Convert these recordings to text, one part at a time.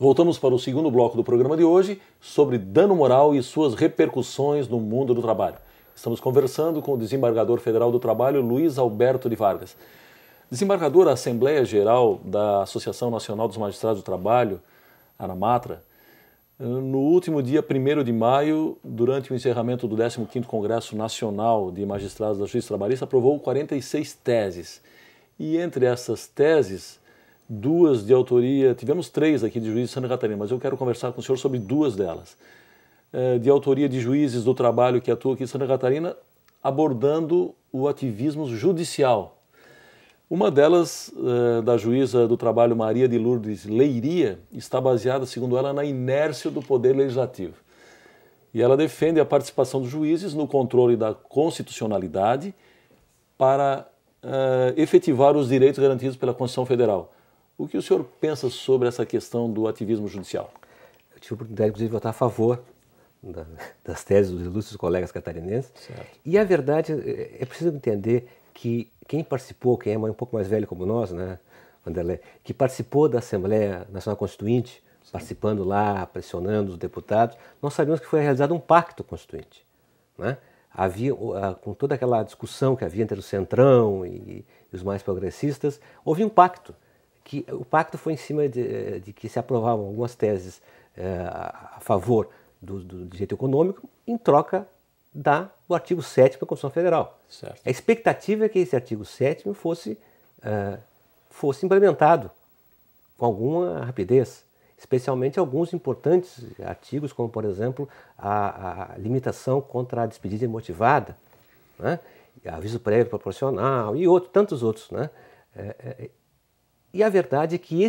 Voltamos para o segundo bloco do programa de hoje sobre dano moral e suas repercussões no mundo do trabalho. Estamos conversando com o desembargador federal do trabalho, Luiz Alberto de Vargas. Desembargador, a Assembleia Geral da Associação Nacional dos Magistrados do Trabalho, Anamatra, no último dia 1 de maio, durante o encerramento do 15º Congresso Nacional de Magistrados da Justiça Trabalhista, aprovou 46 teses. E entre essas teses, duas de autoria, tivemos três aqui de juízes de Santa Catarina, mas eu quero conversar com o senhor sobre duas delas, é, de autoria de juízes do trabalho que atua aqui em Santa Catarina, abordando o ativismo judicial. Uma delas, é, da juíza do trabalho Maria de Lourdes Leiria, está baseada, segundo ela, na inércia do poder legislativo. E ela defende a participação dos juízes no controle da constitucionalidade para é, efetivar os direitos garantidos pela Constituição Federal o que o senhor pensa sobre essa questão do ativismo judicial? Eu tive a oportunidade, inclusive, de votar a favor da, das teses dos ilustres colegas catarinenses. Certo. E a verdade, é, é preciso entender que quem participou, quem é um pouco mais velho como nós, né, Vanderlei, que participou da Assembleia Nacional Constituinte, Sim. participando lá, pressionando os deputados, nós sabíamos que foi realizado um pacto constituinte. Né? havia com toda aquela discussão que havia entre o centrão e, e os mais progressistas, houve um pacto que o pacto foi em cima de, eh, de que se aprovavam algumas teses eh, a favor do, do, direito econômico em troca da, do artigo 7 da Constituição Federal. Certo. A expectativa é que esse artigo 7 fosse, eh, fosse implementado com alguma rapidez, especialmente alguns importantes artigos, como, por exemplo, a, a limitação contra a despedida imotivada, né? aviso prévio proporcional e outro, tantos outros. Né? É, é, e a verdade é que é,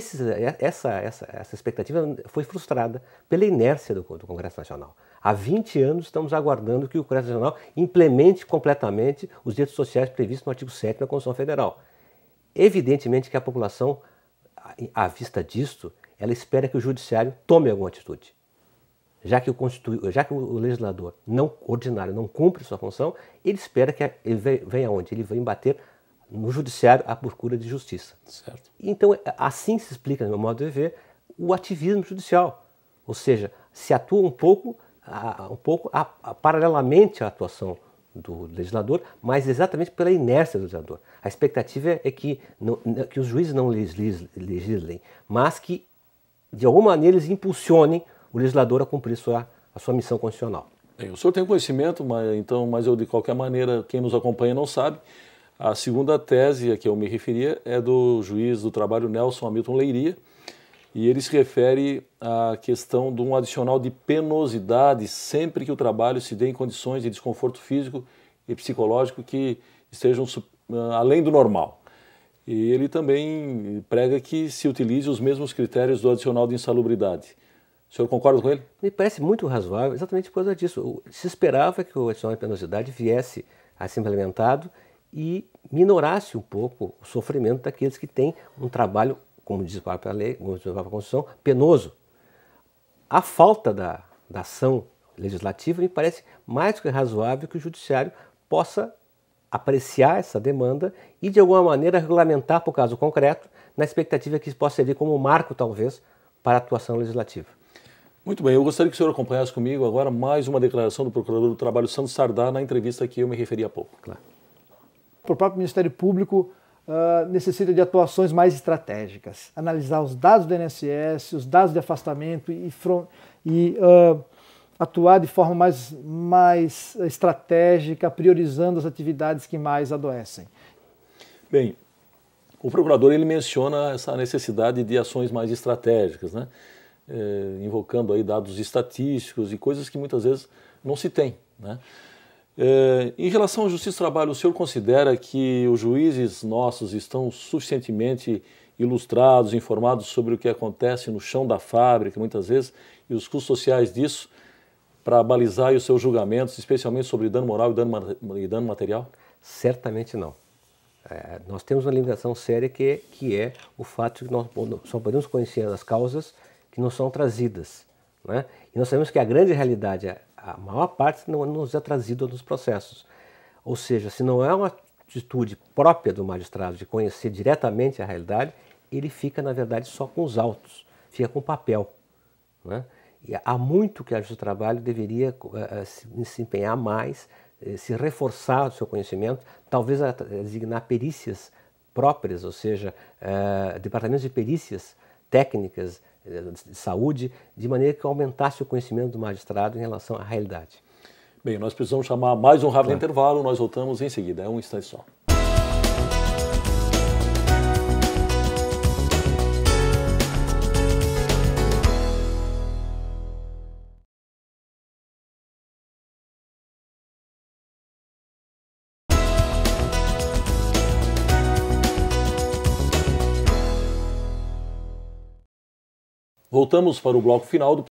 essa, essa, essa expectativa foi frustrada pela inércia do, do, Congresso Nacional. Há 20 anos estamos aguardando que o Congresso Nacional implemente completamente os direitos sociais previstos no artigo 7 da Constituição Federal. Evidentemente que a população, à vista disto, ela espera que o Judiciário tome alguma atitude. Já que, o já que o legislador não ordinário não cumpre sua função, ele espera que ele venha aonde? Ele vem bater no judiciário à procura de justiça. Certo. Então, assim se explica, no meu modo de ver, o ativismo judicial. Ou seja, se atua um pouco, um pouco a, a, paralelamente à atuação do legislador, mas exatamente pela inércia do legislador. A expectativa é, é que, não, que os juízes não legislem, mas que, de alguma maneira, eles impulsionem o legislador a cumprir sua, a sua missão constitucional. o senhor tem conhecimento, mas, então, mas eu, de qualquer maneira, quem nos acompanha não sabe, a segunda tese a que eu me referia é do juiz do trabalho Nelson Hamilton Leiria, e ele se refere à questão de um adicional de penosidade sempre que o trabalho se dê em condições de desconforto físico e psicológico que estejam ah, além do normal. E ele também prega que se utilize os mesmos critérios do adicional de insalubridade. O senhor concorda com ele? Me parece muito razoável, exatamente por causa disso. Se esperava que o adicional de penosidade viesse a ser implementado e minorasse um pouco o sofrimento daqueles que têm um trabalho, como diz o Papa Lei, como diz o Papa Constituição, penoso. A falta da, da ação legislativa me parece mais do que razoável que o judiciário possa apreciar essa demanda e, de alguma maneira, regulamentar para o caso concreto, na expectativa que isso possa servir como marco, talvez, para a atuação legislativa. Muito bem, eu gostaria que o senhor acompanhasse comigo agora mais uma declaração do Procurador do Trabalho Santos Sardar na entrevista que eu me referi há pouco. Claro para o próprio Ministério Público uh, necessita de atuações mais estratégicas. Analisar os dados do INSS, os dados de afastamento e, front, e uh, atuar de forma mais, mais estratégica, priorizando as atividades que mais adoecem. Bem, o procurador ele menciona essa necessidade de ações mais estratégicas, né? É, invocando aí dados estatísticos e coisas que muitas vezes não se tem, né? É, em relação à justiça do trabalho, o senhor considera que os juízes nossos estão suficientemente ilustrados, informados sobre o que acontece no chão da fábrica, muitas vezes, e os custos sociais disso, para balizar os seus julgamentos, especialmente sobre dano moral e dano, e dano material? Certamente não. É, nós temos uma limitação séria que é, que é o fato de que nós só podemos conhecer as causas que nos são trazidas. Né? E nós sabemos que a grande realidade é a maior parte não nos é trazida nos processos. Ou seja, se não é uma atitude própria do magistrado de conhecer diretamente a realidade, ele fica, na verdade, só com os autos, fica com o papel. Né? E há muito que a Justiça do Trabalho deveria uh, se, empenhar mais, eh, se reforçar o seu conhecimento, talvez designar perícias próprias, ou seja, uh, departamentos de perícias técnicas eh, de saúde, de maneira que aumentasse o conhecimento do magistrado em relação à realidade. Bem, nós precisamos chamar mais um rápido claro. intervalo, nós voltamos em seguida, é um instante só. Voltamos para o bloco final do